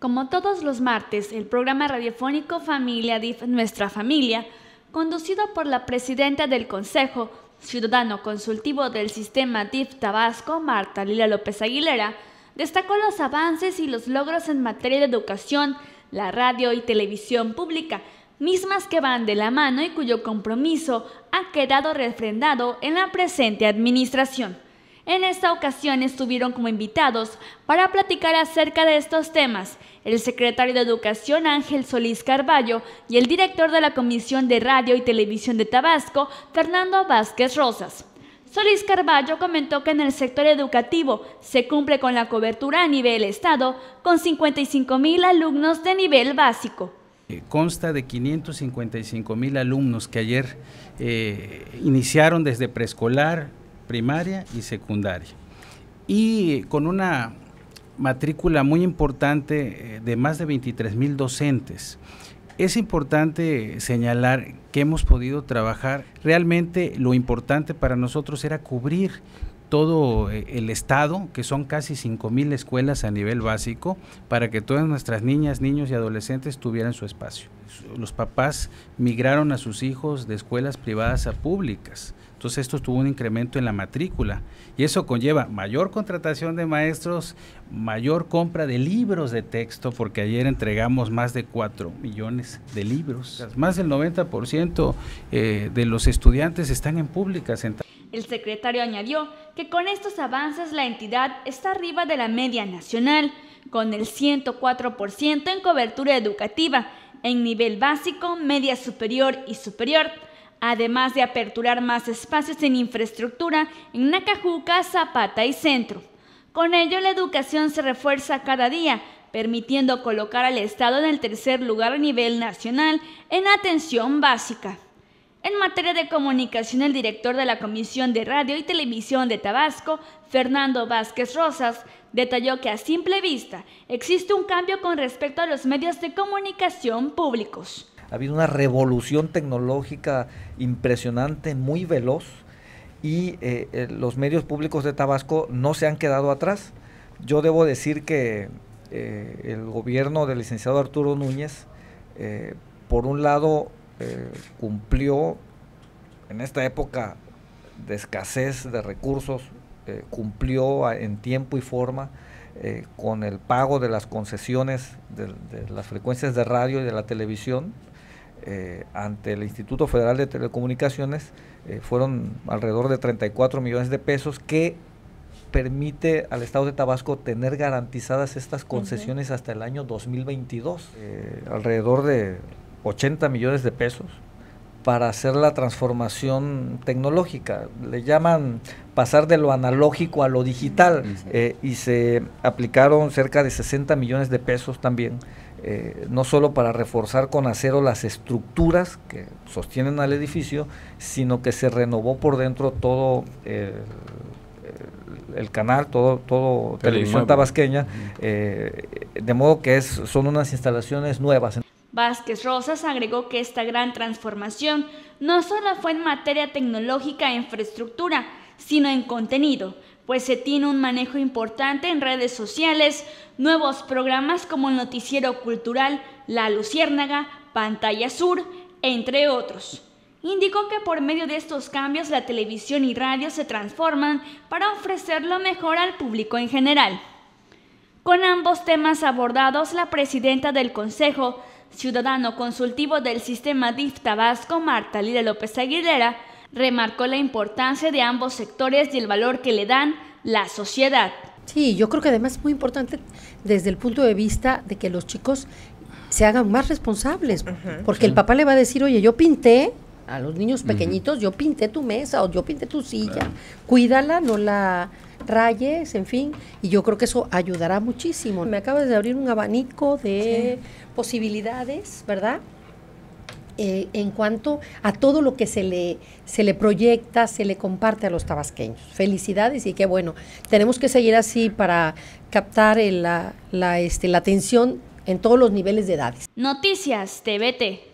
Como todos los martes, el programa radiofónico Familia DIF Nuestra Familia, conducido por la presidenta del Consejo Ciudadano Consultivo del Sistema DIF Tabasco, Marta Lila López Aguilera, destacó los avances y los logros en materia de educación, la radio y televisión pública, mismas que van de la mano y cuyo compromiso ha quedado refrendado en la presente administración. En esta ocasión estuvieron como invitados para platicar acerca de estos temas el secretario de Educación Ángel Solís Carballo y el director de la Comisión de Radio y Televisión de Tabasco, Fernando Vázquez Rosas. Solís Carballo comentó que en el sector educativo se cumple con la cobertura a nivel Estado con 55 mil alumnos de nivel básico. Eh, consta de 555 mil alumnos que ayer eh, iniciaron desde preescolar, primaria y secundaria. Y con una matrícula muy importante eh, de más de 23 mil docentes. Es importante señalar que hemos podido trabajar. Realmente lo importante para nosotros era cubrir todo eh, el estado, que son casi 5.000 escuelas a nivel básico, para que todas nuestras niñas, niños y adolescentes tuvieran su espacio. Los papás migraron a sus hijos de escuelas privadas a públicas. Entonces esto tuvo un incremento en la matrícula y eso conlleva mayor contratación de maestros, mayor compra de libros de texto, porque ayer entregamos más de 4 millones de libros. Más del 90% eh, de los estudiantes están en públicas. En el secretario añadió que con estos avances la entidad está arriba de la media nacional, con el 104% en cobertura educativa, en nivel básico, media superior y superior, además de aperturar más espacios en infraestructura en Nacajuca, Zapata y Centro. Con ello, la educación se refuerza cada día, permitiendo colocar al Estado en el tercer lugar a nivel nacional en atención básica. En materia de comunicación, el director de la Comisión de Radio y Televisión de Tabasco, Fernando Vázquez Rosas, detalló que a simple vista existe un cambio con respecto a los medios de comunicación públicos. Ha habido una revolución tecnológica impresionante, muy veloz, y eh, eh, los medios públicos de Tabasco no se han quedado atrás. Yo debo decir que eh, el gobierno del licenciado Arturo Núñez, por un lado, eh, cumplió en esta época de escasez de recursos, eh, cumplió en tiempo y forma eh, con el pago de las concesiones de, las frecuencias de radio y de la televisión ante el Instituto Federal de Telecomunicaciones. fueron alrededor de 34 millones de pesos que permite al Estado de Tabasco tener garantizadas estas concesiones hasta el año 2022. alrededor de 80 millones de pesos para hacer la transformación tecnológica. Le llaman pasar de lo analógico a lo digital eh, y se aplicaron cerca de 60 millones de pesos también, eh, no solo para reforzar con acero las estructuras que sostienen al edificio, sino que se renovó por dentro todo eh, el canal, todo, todo Televisión Tabasqueña, de modo que son unas instalaciones nuevas. Vázquez Rosas agregó que esta gran transformación no solo fue en materia tecnológica e infraestructura, sino en contenido, pues se tiene un manejo importante en redes sociales, nuevos programas como el noticiero cultural La Luciérnaga, Pantalla Sur, entre otros. Indicó que por medio de estos cambios la televisión y radio se transforman para ofrecer lo mejor al público en general. Con ambos temas abordados, la presidenta del Consejo ciudadano consultivo del sistema DIF Vasco, Marta Lira López Aguilera, remarcó la importancia de ambos sectores y el valor que le dan la sociedad. Sí, yo creo que además es muy importante desde el punto de vista de que los chicos se hagan más responsables, porque el papá le va a decir, oye, yo pinté a los niños pequeñitos, yo pinté tu mesa o yo pinté tu silla, cuídala, no la rayes, en fin, y yo creo que eso ayudará muchísimo. Me acabas de abrir un abanico de posibilidades, ¿verdad? Eh, en cuanto a todo lo que se le, se le proyecta, se le comparte a los tabasqueños. Felicidades y qué bueno. Tenemos que seguir así para captar la, la, este, la atención en todos los niveles de edades. Noticias TVT.